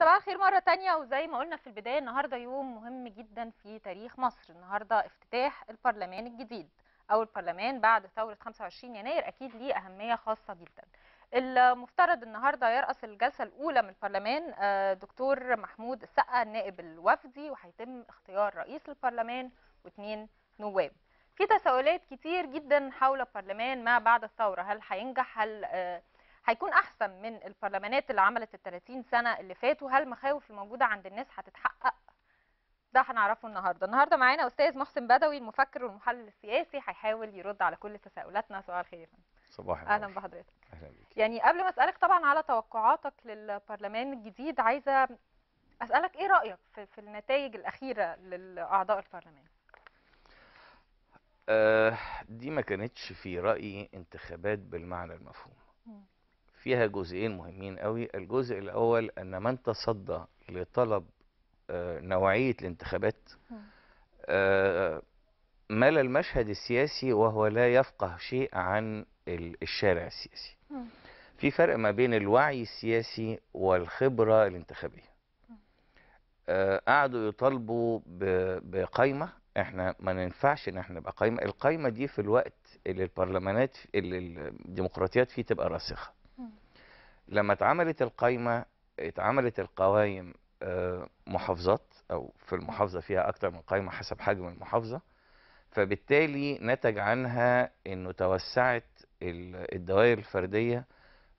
صباح الخير مرة تانية وزي ما قلنا في البداية النهاردة يوم مهم جدا في تاريخ مصر النهاردة افتتاح البرلمان الجديد أو البرلمان بعد ثورة 25 يناير أكيد ليه أهمية خاصة جدا المفترض النهاردة يرأس الجلسة الأولى من البرلمان آه، دكتور محمود السقا النائب الوفدي وهيتم اختيار رئيس البرلمان واثنين نواب في تساؤلات كتير جدا حول البرلمان ما بعد الثورة هل هينجح هل آه، هيكون احسن من البرلمانات اللي عملت ال 30 سنه اللي فاتوا هل المخاوف الموجوده عند الناس هتتحقق ده هنعرفه النهارده النهارده معانا استاذ محسن بدوي المفكر والمحلل السياسي هيحاول يرد على كل تساؤلاتنا صباح الخير صباح اهلا بحضرتك اهلا بك يعني قبل ما اسالك طبعا على توقعاتك للبرلمان الجديد عايزه اسالك ايه رايك في, في النتائج الاخيره لاعضاء البرلمان آه، دي ما كانتش في رايي انتخابات بالمعنى المفهوم فيها جزئين مهمين قوي الجزء الأول أن من تصدى لطلب آه، نوعية الانتخابات آه، مال المشهد السياسي وهو لا يفقه شيء عن الشارع السياسي في فرق ما بين الوعي السياسي والخبرة الانتخابية آه، قعدوا يطالبوا بقايمة احنا ما ننفعش ان احنا نبقى قايمة القايمة دي في الوقت اللي البرلمانات اللي الديمقراطيات فيه تبقى راسخة لما اتعملت القايمة اتعملت القوائم آه، محافظات او في المحافظة فيها اكتر من قايمة حسب حجم المحافظة فبالتالي نتج عنها انه توسعت الدوائر الفردية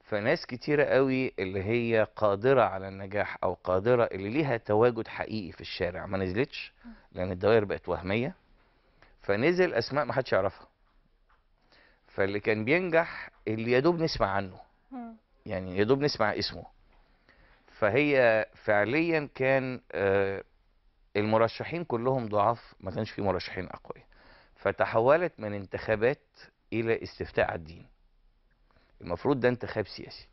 فناس كتيرة قوي اللي هي قادرة على النجاح او قادرة اللي ليها تواجد حقيقي في الشارع ما نزلتش لان الدوائر بقت وهمية فنزل اسماء ما حدش يعرفها فاللي كان بينجح اللي يا دوب نسمع عنه يعني يا دوب نسمع اسمه فهي فعليا كان آه، المرشحين كلهم ضعاف ما كانش في مرشحين اقوياء فتحولت من انتخابات الى استفتاء على الدين المفروض ده انتخاب سياسي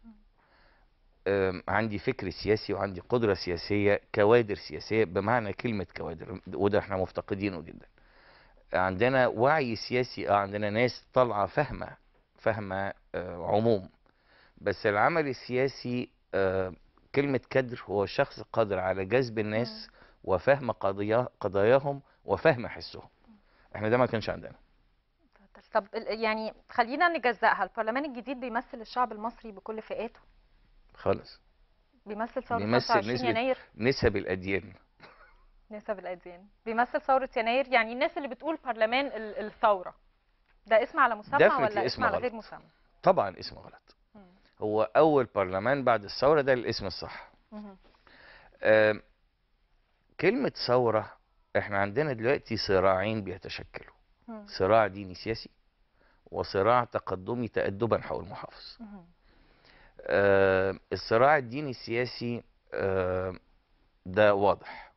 عندي فكر سياسي وعندي قدرة سياسية كوادر سياسية بمعنى كلمة كوادر وده احنا مفتقدينه جدا عندنا وعي سياسي اه عندنا ناس طالعة فاهمة فاهمة آه، عموم بس العمل السياسي آه، كلمة كدر هو شخص قادر على جذب الناس وفهم قضايا قضاياهم وفهم حسهم احنا ده ما كانش عندنا طب يعني خلينا نجزأها البرلمان الجديد بيمثل الشعب المصري بكل فئاته خالص بيمثل ثورة 25 نسبة يناير نسب الأديان نسب الأديان بيمثل ثورة يناير يعني الناس اللي بتقول برلمان الثورة ده اسم على مسمى ولا اسم على غير مسمى؟ طبعا اسم غلط هو اول برلمان بعد الثوره ده الاسم الصح آه كلمه ثوره احنا عندنا دلوقتي صراعين بيتشكلوا صراع ديني سياسي وصراع تقدمي تأدبا حول المحافظ آه الصراع الديني السياسي آه ده واضح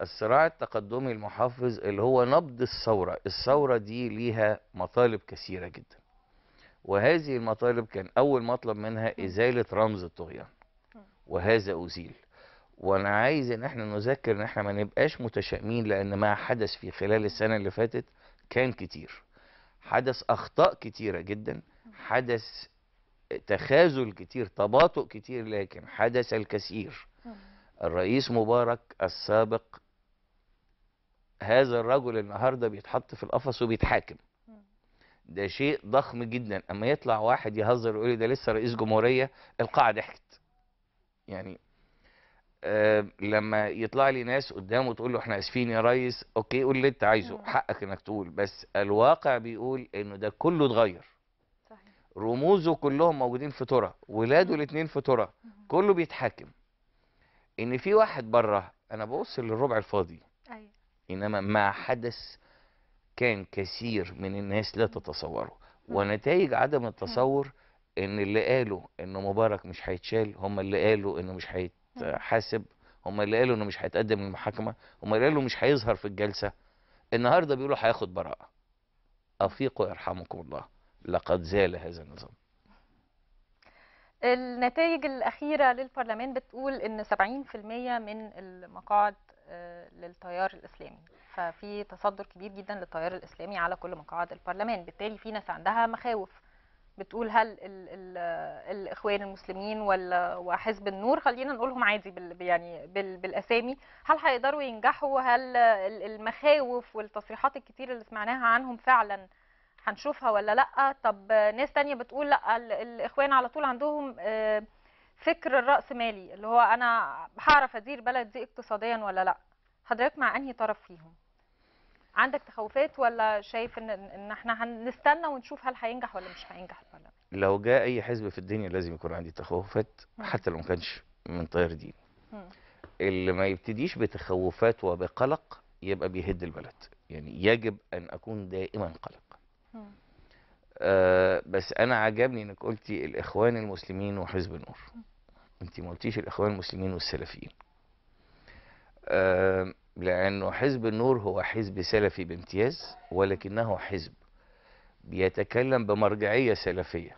الصراع التقدمي المحافظ اللي هو نبض الثورة الثورة دي ليها مطالب كثيرة جدا وهذه المطالب كان أول مطلب منها إزالة رمز الطغيان وهذا أزيل وأنا عايز إن احنا نذكر إن احنا ما نبقاش متشائمين لأن ما حدث في خلال السنة اللي فاتت كان كتير حدث أخطاء كتيرة جدا حدث تخاذل كتير تباطؤ كتير لكن حدث الكثير الرئيس مبارك السابق هذا الرجل النهارده بيتحط في القفص وبيتحاكم ده شيء ضخم جدا اما يطلع واحد يهزر ويقول لي ده لسه رئيس جمهوريه القاعه ضحكت يعني آه لما يطلع لي ناس قدامه تقول له احنا اسفين يا ريس اوكي قول اللي انت عايزه حقك انك تقول بس الواقع بيقول انه ده كله اتغير رموزه كلهم موجودين في تورا ولاده الاثنين في تورا كله بيتحاكم ان في واحد بره انا ببص للربع الفاضي ايوه انما ما حدث كان كثير من الناس لا تتصوره ونتائج عدم التصور ان اللي قالوا ان مبارك مش هيتشال هم اللي قالوا انه مش هيتحاسب هم اللي قالوا انه مش هيتقدم للمحاكمه هم اللي قالوا مش هيظهر في الجلسه النهارده بيقولوا هياخد براءه افيقوا يرحمكم الله لقد زال هذا النظام النتائج الأخيرة للبرلمان بتقول إن 70% من المقاعد آه، للتيار الإسلامي ففي تصدر كبير جدا للتيار الاسلامي على كل مقاعد البرلمان بالتالي في ناس عندها مخاوف بتقول هل ال ال الاخوان المسلمين ولا وحزب النور خلينا نقولهم عادي بال يعني بال بالاسامي هل هيقدروا ينجحوا هل المخاوف والتصريحات الكتير اللي سمعناها عنهم فعلا هنشوفها ولا لا طب ناس تانية بتقول لا الاخوان على طول عندهم آه، فكر الرأسمالي اللي هو انا هعرف ادير بلد دي اقتصاديا ولا لا حضرتك مع انهي طرف فيهم عندك تخوفات ولا شايف ان ان احنا هنستنى ونشوف هل هينجح ولا مش هينجح البرلمان؟ لو جاء اي حزب في الدنيا لازم يكون عندي تخوفات حتى لو ما كانش من طير دين. اللي ما يبتديش بتخوفات وبقلق يبقى بيهد البلد، يعني يجب ان اكون دائما قلق. آه بس انا عجبني انك قلتي الاخوان المسلمين وحزب النور. انت ما قلتيش الاخوان المسلمين والسلفيين. آه لأنه حزب النور هو حزب سلفي بامتياز ولكنه حزب بيتكلم بمرجعية سلفية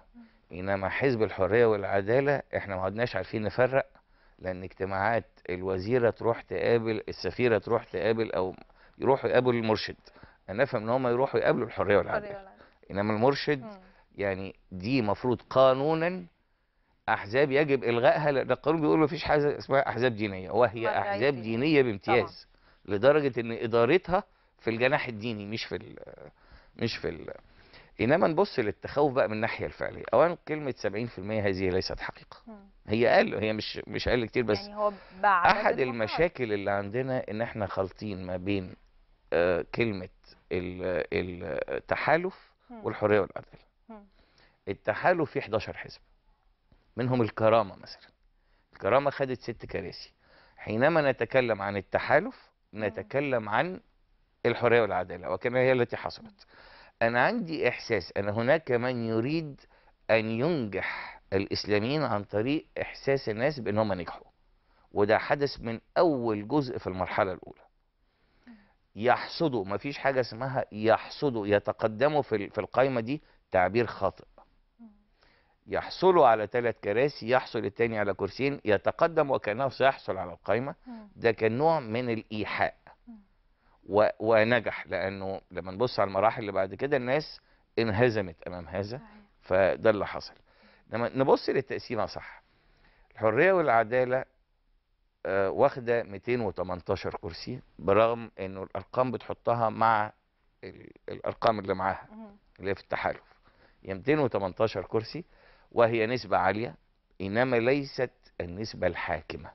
إنما حزب الحرية والعدالة إحنا ما عدناش عارفين نفرق لأن اجتماعات الوزيرة تروح تقابل السفيرة تروح تقابل أو يروحوا يقابلوا المرشد أنا أفهم إن هم يروحوا يقابلوا الحرية والعدالة إنما المرشد يعني دي مفروض قانونا احزاب يجب الغائها لان القانون بيقول مفيش حاجه اسمها احزاب دينيه وهي احزاب دينيه بامتياز طبعا. لدرجه ان ادارتها في الجناح الديني مش في مش في انما نبص للتخوف بقى من الناحيه الفعليه اولا كلمه 70% هذه ليست حقيقه هي قال هي مش مش قال كتير بس يعني هو بعد احد المشاكل اللي عندنا ان احنا خالطين ما بين آه كلمه التحالف والحريه والعداله التحالف فيه 11 حزب منهم الكرامه مثلا الكرامه خدت ست كراسي حينما نتكلم عن التحالف نتكلم عن الحرية والعدالة وكما هي التي حصلت أنا عندي إحساس أن هناك من يريد أن ينجح الإسلاميين عن طريق إحساس الناس بأنهم نجحوا وده حدث من أول جزء في المرحلة الأولى يحصدوا ما فيش حاجة اسمها يحصدوا يتقدموا في القايمة دي تعبير خاطئ يحصلوا على ثلاث كراسي يحصل الثاني على كرسيين يتقدم وكانه سيحصل على القايمه ده كان نوع من الايحاء و... ونجح لانه لما نبص على المراحل اللي بعد كده الناس انهزمت امام هذا فده اللي حصل لما نبص للتقسيمه آه، صح الحريه والعداله آه، واخده 218 كرسي برغم انه الارقام بتحطها مع الارقام اللي معاها اللي هي في التحالف يا يعني 218 كرسي وهي نسبة عالية إنما ليست النسبة الحاكمة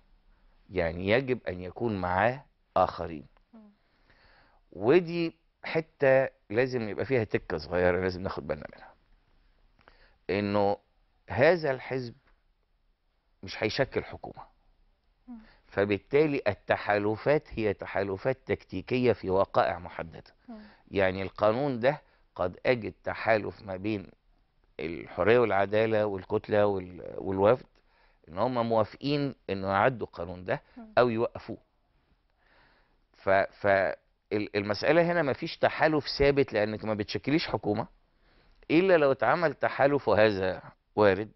يعني يجب أن يكون معاه آخرين ودي حتة لازم يبقى فيها تكة صغيرة لازم ناخد بالنا منها إنه هذا الحزب مش هيشكل حكومة فبالتالي التحالفات هي تحالفات تكتيكية في وقائع محددة يعني القانون ده قد أجد تحالف ما بين الحريه والعداله والكتله والوفد ان هم موافقين انه يعدوا القانون ده او يوقفوه. ف فالمساله هنا ما فيش تحالف ثابت لانك ما بتشكليش حكومه الا لو اتعمل تحالف وهذا وارد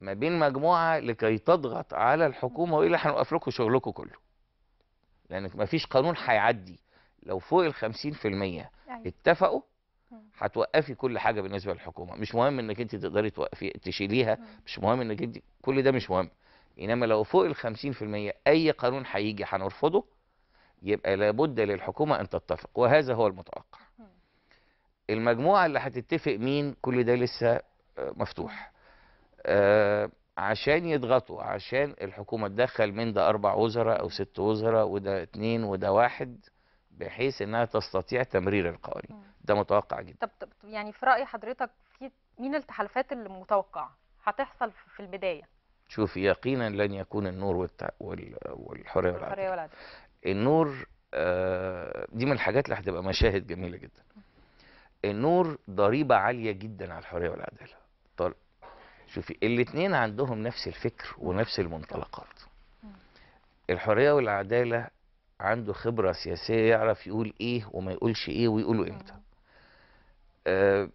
ما بين مجموعه لكي تضغط على الحكومه والا هنوقف لكم شغلكم كله. لانك ما فيش قانون هيعدي لو فوق ال 50% أيوة. اتفقوا هتوقفي كل حاجه بالنسبه للحكومه مش مهم انك انت تقدري توقفي تشيليها مش مهم انك انت كل ده مش مهم انما لو فوق ال 50% اي قانون هيجي هنرفضه يبقى لابد للحكومه ان تتفق وهذا هو المتوقع المجموعه اللي هتتفق مين كل ده لسه آه، مفتوح آه عشان يضغطوا عشان الحكومه تدخل من ده اربع وزراء او ست وزراء وده اتنين وده واحد بحيث انها تستطيع تمرير القوانين ده متوقع جدا طب, طب يعني في راي حضرتك في مين التحالفات اللي متوقعه هتحصل في البدايه شوف يقينا لن يكون النور والت... وال... والحريه والعدل النور آه دي من الحاجات اللي هتبقى مشاهد جميله جدا النور ضريبه عاليه جدا على الحريه والعداله طل... شوفي الاثنين عندهم نفس الفكر ونفس المنطلقات الحريه والعداله عنده خبره سياسيه يعرف يقول ايه وما يقولش ايه ويقوله امتى آه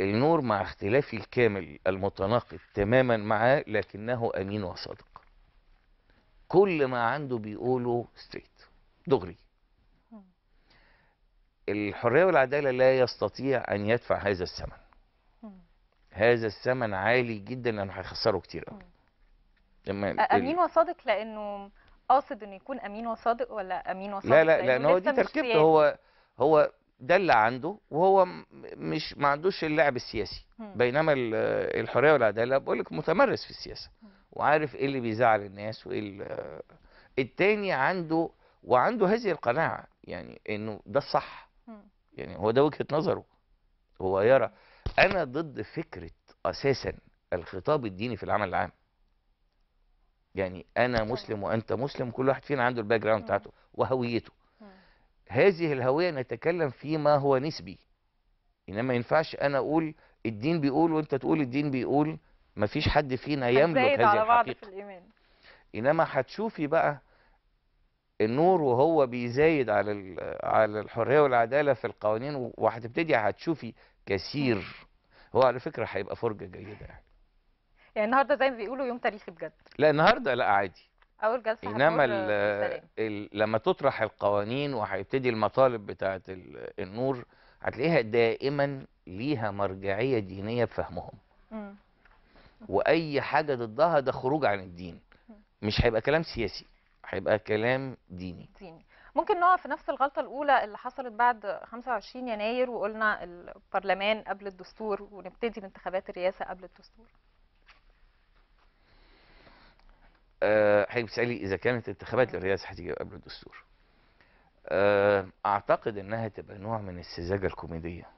النور مع اختلافي الكامل المتناقض تماما معاه لكنه امين وصادق كل ما عنده بيقوله ستريت دغري الحريه والعداله لا يستطيع ان يدفع هذا الثمن هذا الثمن عالي جدا لانه هيخسره كتير قوي امين وصادق لانه قاصد انه يكون امين وصادق ولا امين وصادق لا لا لانه هو دي تركيبته هو هو ده اللي عنده وهو مش ما عندوش اللعب السياسي بينما الحريه والعداله بقول لك متمرس في السياسه وعارف ايه اللي بيزعل الناس وايه الثاني عنده وعنده هذه القناعه يعني انه ده الصح يعني هو ده وجهه نظره هو يرى انا ضد فكره اساسا الخطاب الديني في العمل العام يعني انا مسلم وانت مسلم كل واحد فينا عنده الباك جراوند بتاعته وهويته هذه الهويه نتكلم فيما هو نسبي انما ما ينفعش انا اقول الدين بيقول وانت تقول الدين بيقول ما فيش حد فينا يملك هذه الحقيقه في الايمان انما هتشوفي بقى النور وهو بيزايد على على الحريه والعداله في القوانين وهتبتدي هتشوفي كثير هو على فكره هيبقى فرجه جيده يعني يعني النهارده زي ما بيقولوا يوم تاريخي بجد لا النهارده لا عادي اول جلسه انما الـ الـ لما تطرح القوانين وهيبتدي المطالب بتاعه النور هتلاقيها دائما ليها مرجعيه دينيه في فهمهم واي حاجه ضدها ده خروج عن الدين مش هيبقى كلام سياسي هيبقى كلام ديني ديني ممكن نقع في نفس الغلطه الاولى اللي حصلت بعد 25 يناير وقلنا البرلمان قبل الدستور ونبتدي بانتخابات الرئاسه قبل الدستور آه، حضرتك بتسالي اذا كانت انتخابات الرئاسه هتيجي قبل الدستور آه، اعتقد انها تبقى نوع من السذاجه الكوميديه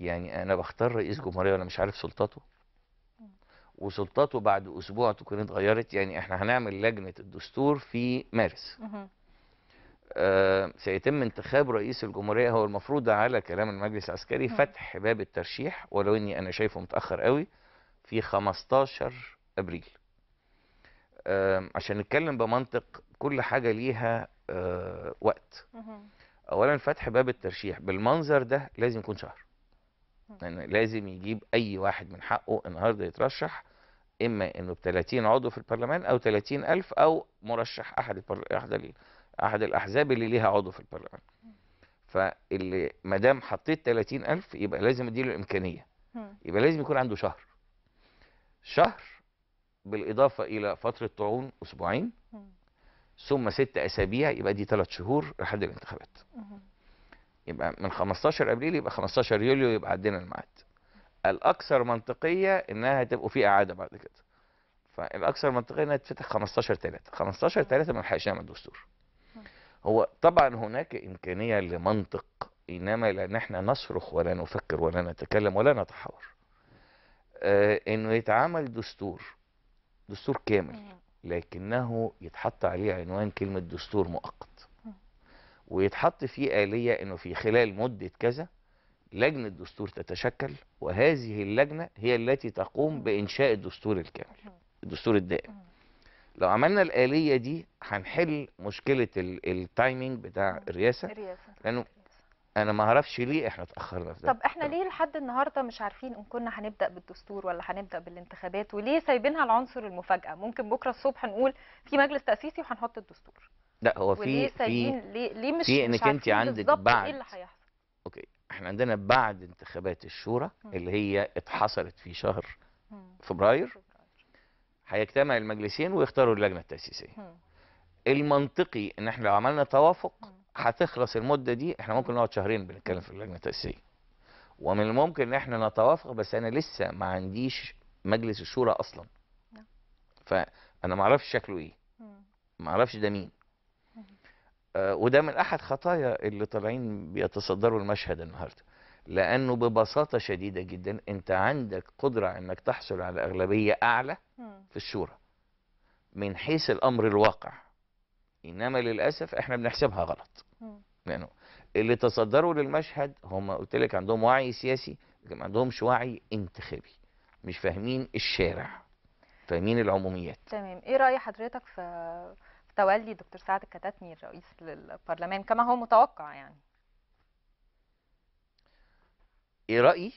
يعني انا بختار رئيس جمهوريه وانا مش عارف سلطته وسلطاته بعد اسبوع تكون اتغيرت يعني احنا هنعمل لجنه الدستور في مارس آه سيتم انتخاب رئيس الجمهوريه هو المفروض على كلام المجلس العسكري فتح باب الترشيح ولو اني انا شايفه متاخر قوي في 15 ابريل عشان نتكلم بمنطق كل حاجه ليها آه، وقت اولا فتح باب الترشيح بالمنظر ده لازم يكون شهر يعني لازم يجيب اي واحد من حقه النهارده يترشح اما انه ب 30 عضو في البرلمان او 30000 او مرشح احد احد احد الاحزاب اللي ليها عضو في البرلمان فاللي ما دام حطيت 30000 يبقى لازم اديله الامكانيه يبقى لازم يكون عنده شهر شهر بالاضافه الى فتره طاعون اسبوعين ثم ست اسابيع يبقى دي ثلاث شهور لحد الانتخابات يبقى من 15 ابريل يبقى 15 يوليو يبقى عندنا الميعاد الاكثر منطقيه انها هتبقوا في اعاده بعد كده فالاكثر منطقيه انها تتفتح 15 3 15 3 ما لحقش نعمل دستور هو طبعا هناك امكانيه لمنطق انما لان احنا نصرخ ولا نفكر ولا نتكلم ولا نتحاور آه انه يتعمل دستور دستور كامل لكنه يتحط عليه عنوان كلمة دستور مؤقت ويتحط فيه آلية أنه في خلال مدة كذا لجنة دستور تتشكل وهذه اللجنة هي التي تقوم بإنشاء الدستور الكامل الدستور الدائم لو عملنا الآلية دي هنحل مشكلة التايمينج بتاع الرئاسة لأنه انا ما اعرفش ليه احنا اتاخرنا في ده طب احنا ليه لحد النهارده مش عارفين ان كنا هنبدا بالدستور ولا هنبدا بالانتخابات وليه سايبينها العنصر المفاجاه ممكن بكره الصبح نقول في مجلس تاسيسي وهنحط الدستور لا هو في في ليه, ليه مش في انك انت عندك إيه بعد ايه اللي هيحصل اوكي احنا عندنا بعد انتخابات الشورى اللي هي اتحصلت في شهر فبراير هيجتمع المجلسين ويختاروا اللجنه التاسيسيه المنطقي ان احنا لو عملنا توافق هتخلص المده دي احنا ممكن نقعد شهرين بنتكلم في اللجنه التاسيسيه ومن الممكن ان احنا نتوافق بس انا لسه ما عنديش مجلس الشورى اصلا نعم. فانا ما اعرفش شكله ايه ما اعرفش ده مين آه وده من احد خطايا اللي طالعين بيتصدروا المشهد النهارده لانه ببساطه شديده جدا انت عندك قدره انك تحصل على اغلبيه اعلى في الشورى من حيث الامر الواقع انما للاسف احنا بنحسبها غلط يعني اللي تصدروا للمشهد هم قلت لك عندهم وعي سياسي لكن ما عندهمش وعي انتخابي مش فاهمين الشارع فاهمين العموميات تمام ايه راي حضرتك في تولي دكتور سعد الكتاتني الرئيس للبرلمان كما هو متوقع يعني ايه رايي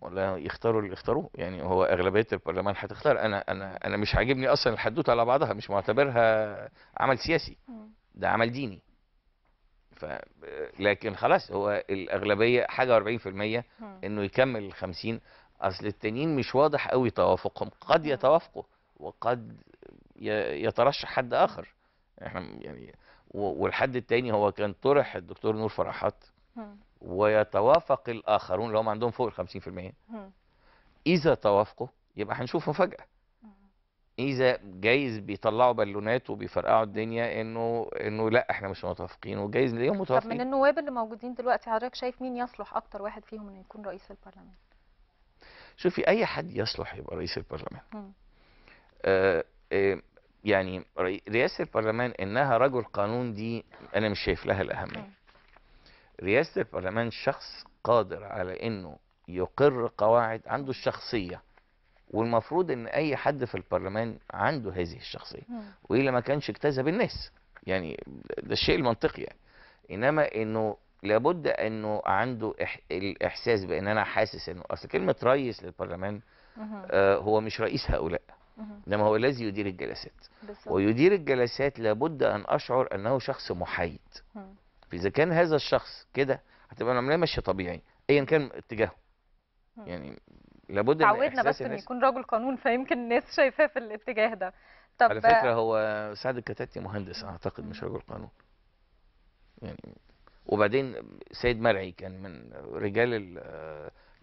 ولا يختاروا اللي يختاروه يعني هو اغلبيه البرلمان هتختار انا انا انا مش عاجبني اصلا الحدوته على بعضها مش معتبرها عمل سياسي ده عمل ديني لكن خلاص هو الاغلبيه حاجه و40% انه يكمل 50 اصل التانيين مش واضح قوي توافقهم قد يتوافقوا وقد يترشح حد اخر احنا يعني والحد التاني هو كان طرح الدكتور نور فرحات ويتوافق الاخرون اللي هم عندهم فوق ال 50% اذا توافقوا يبقى هنشوف مفاجاه ميزه جايز بيطلعوا بالونات وبيفرقعوا الدنيا انه انه لا احنا مش متفقين وجايز ليه متفقين طب من النواب اللي موجودين دلوقتي حضرتك شايف مين يصلح اكتر واحد فيهم انه يكون رئيس البرلمان؟ شوفي اي حد يصلح يبقى رئيس البرلمان. آه، آه، يعني رئاسه البرلمان انها رجل قانون دي انا مش شايف لها الاهميه. رئاسه البرلمان شخص قادر على انه يقر قواعد عنده الشخصيه والمفروض ان اي حد في البرلمان عنده هذه الشخصيه والا ما كانش اجتذب الناس يعني ده الشيء المنطقي يعني انما انه لابد انه عنده إح... الاحساس بان انا حاسس انه اصل كلمه رئيس للبرلمان آه هو مش رئيس هؤلاء انما هو الذي يدير الجلسات ويدير الجلسات لابد ان اشعر انه شخص محايد فاذا كان هذا الشخص كده هتبقى العمليه ماشيه طبيعي ايا كان اتجاهه يعني لابد تعودنا بس ان يكون رجل قانون فيمكن الناس شايفاه في الاتجاه ده طب على فكره هو سعد الكتاتي مهندس اعتقد مش رجل قانون يعني وبعدين سيد مرعي كان من رجال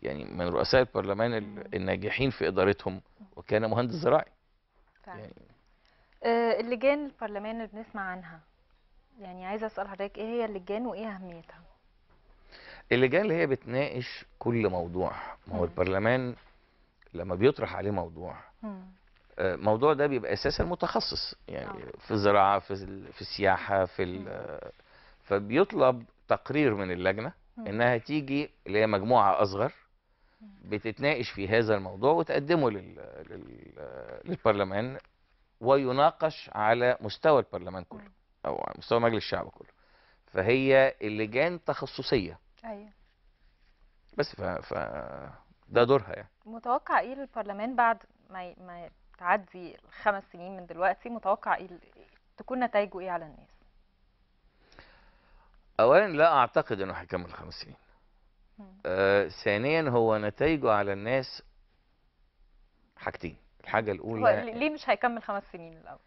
يعني من رؤساء البرلمان الناجحين في ادارتهم وكان مهندس زراعي فعلا. يعني آه، اللجان البرلمان اللي بنسمع عنها يعني عايزه اسال حضرتك ايه هي اللجان وايه اهميتها اللجان اللي هي بتناقش كل موضوع ما هو البرلمان لما بيطرح عليه موضوع آه، الموضوع ده بيبقى اساسا متخصص يعني آه. في الزراعه في في السياحه في فبيطلب تقرير من اللجنه انها تيجي اللي هي مجموعه اصغر بتتناقش في هذا الموضوع وتقدمه لل... للبرلمان ويناقش على مستوى البرلمان كله او على مستوى مجلس الشعب كله فهي اللجان تخصصيه ايوه بس ف, ف... ده دورها يعني متوقع ايه للبرلمان بعد ما ما تعدي الخمس سنين من دلوقتي متوقع ايه تكون نتائجه ايه على الناس؟ اولا لا اعتقد انه هيكمل خمس سنين. آه ثانيا هو نتائجه على الناس حاجتين الحاجه الاولى ليه مش هيكمل خمس سنين الاول؟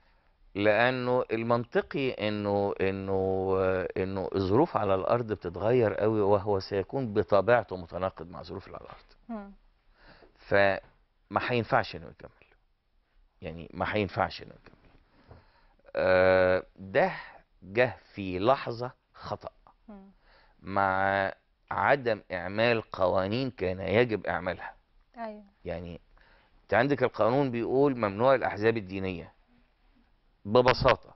لانه المنطقي انه انه انه الظروف على الارض بتتغير قوي وهو سيكون بطبيعته متناقض مع ظروف على الارض فما هينفعش انه يكمل يعني ما هينفعش انه يكمل آه، ده جه في لحظه خطا مع عدم اعمال قوانين كان يجب اعمالها ايوه يعني انت عندك القانون بيقول ممنوع الاحزاب الدينيه ببساطة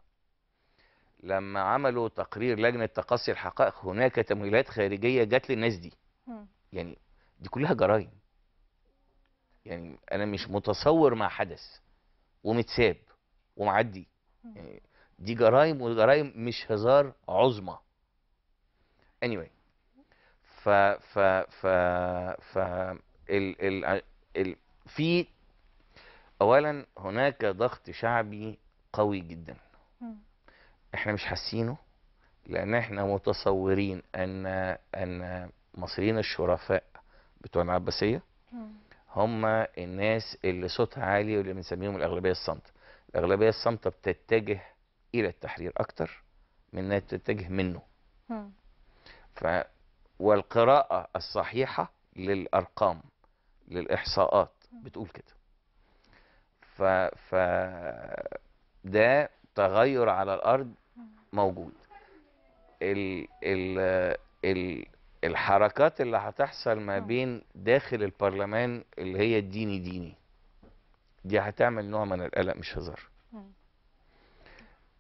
لما عملوا تقرير لجنة تقصي الحقائق هناك تمويلات خارجية جت للناس دي يعني دي كلها جرائم يعني أنا مش متصور ما حدث ومتساب ومعدي يعني دي جرائم وجرائم مش هزار عظمى anyway ف ف ف ف ال ال ال في اولا هناك ضغط شعبي قوي جدا احنا مش حاسينه لان احنا متصورين ان ان المصريين الشرفاء بتوع العباسيه هم الناس اللي صوتها عالي واللي بنسميهم الاغلبيه الصامته الاغلبيه الصامته بتتجه الى التحرير اكتر من انها تتجه منه ف والقراءه الصحيحه للارقام للاحصاءات بتقول كده ف ف ده تغير على الارض موجود ال ال ال الحركات اللي هتحصل ما اه. بين داخل البرلمان اللي هي الديني ديني دي هتعمل نوع من القلق مش هزار آه,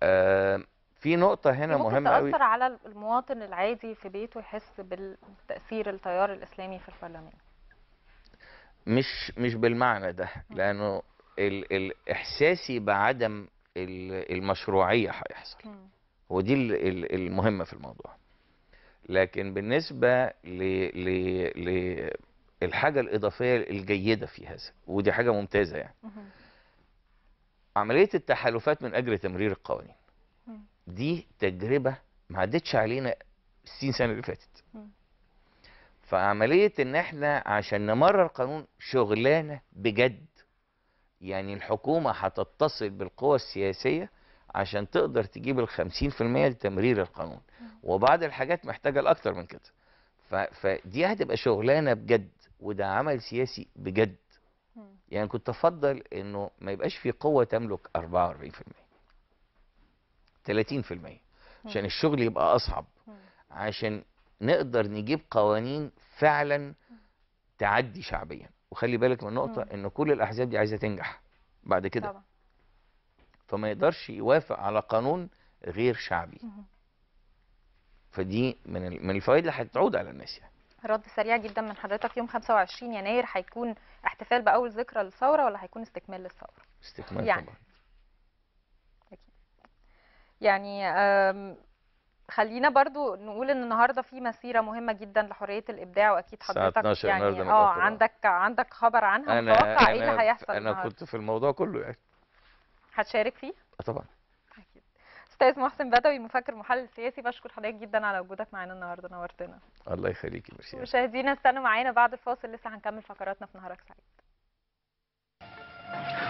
آه، في نقطة هنا مهمة قوي تأثر على المواطن العادي في بيته يحس بالتأثير التيار الإسلامي في البرلمان مش مش بالمعنى ده اه. لأنه ال الإحساسي بعدم المشروعيه هيحصل ودي المهمه في الموضوع لكن بالنسبه للحاجه الاضافيه الجيده في هذا ودي حاجه ممتازه يعني عمليه التحالفات من اجل تمرير القوانين دي تجربه ما عدتش علينا 60 سنه اللي فاتت فعمليه ان احنا عشان نمرر قانون شغلانه بجد يعني الحكومة هتتصل بالقوى السياسية عشان تقدر تجيب ال 50% لتمرير القانون وبعض الحاجات محتاجة لأكتر من كده فدي هتبقى شغلانة بجد وده عمل سياسي بجد يعني كنت أفضل إنه ما يبقاش في قوة تملك 44% 30% عشان الشغل يبقى أصعب عشان نقدر نجيب قوانين فعلا تعدي شعبيا وخلي بالك من نقطه مم. ان كل الاحزاب دي عايزه تنجح بعد كده طبعا. فما يقدرش يوافق على قانون غير شعبي مم. فدي من من الفوائد اللي هتعود على الناس يعني رد سريع جدا من حضرتك يوم 25 يناير هيكون احتفال باول ذكرى للثوره ولا هيكون استكمال للثوره استكمال يعني. طبعا يعني خلينا برضو نقول ان النهارده في مسيره مهمه جدا لحريه الابداع واكيد حضرتك يعني اه عندك عندك خبر عنها أنا متوقع ايه اللي هيحصل انا النهاردة. كنت في الموضوع كله يعني هتشارك فيه آه، طبعا اكيد استاذ محسن بدوي مفكر محلل سياسي بشكر حضرتك جدا على وجودك معانا النهارده نورتنا الله يخليكي ميرسي مشاهدينا استنوا معانا بعد الفاصل لسه هنكمل فقراتنا في نهارك سعيد